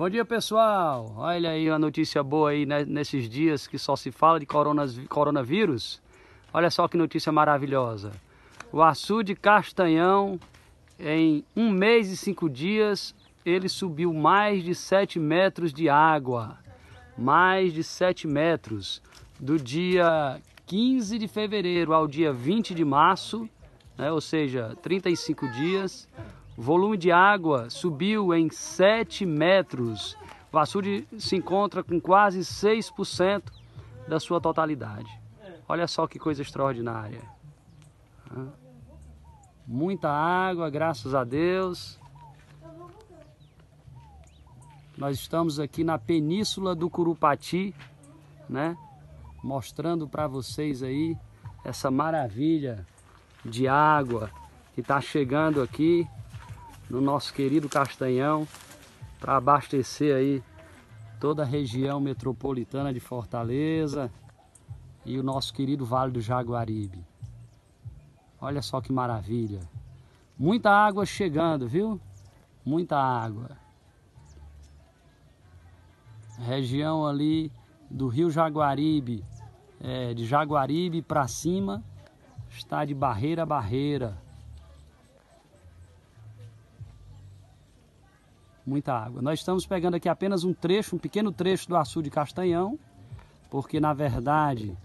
Bom dia, pessoal. Olha aí uma notícia boa aí né, nesses dias que só se fala de coronas, coronavírus. Olha só que notícia maravilhosa. O açude Castanhão, em um mês e cinco dias, ele subiu mais de sete metros de água. Mais de sete metros. Do dia 15 de fevereiro ao dia 20 de março, né, ou seja, 35 dias, volume de água subiu em 7 metros. açude se encontra com quase 6% da sua totalidade. Olha só que coisa extraordinária. Muita água, graças a Deus. Nós estamos aqui na península do Curupati, né? Mostrando para vocês aí essa maravilha de água que está chegando aqui no nosso querido Castanhão para abastecer aí toda a região metropolitana de Fortaleza e o nosso querido Vale do Jaguaribe. Olha só que maravilha. Muita água chegando, viu? Muita água. Região ali do Rio Jaguaribe, é, de Jaguaribe para cima, está de barreira a barreira. muita água. Nós estamos pegando aqui apenas um trecho, um pequeno trecho do açude Castanhão, porque na verdade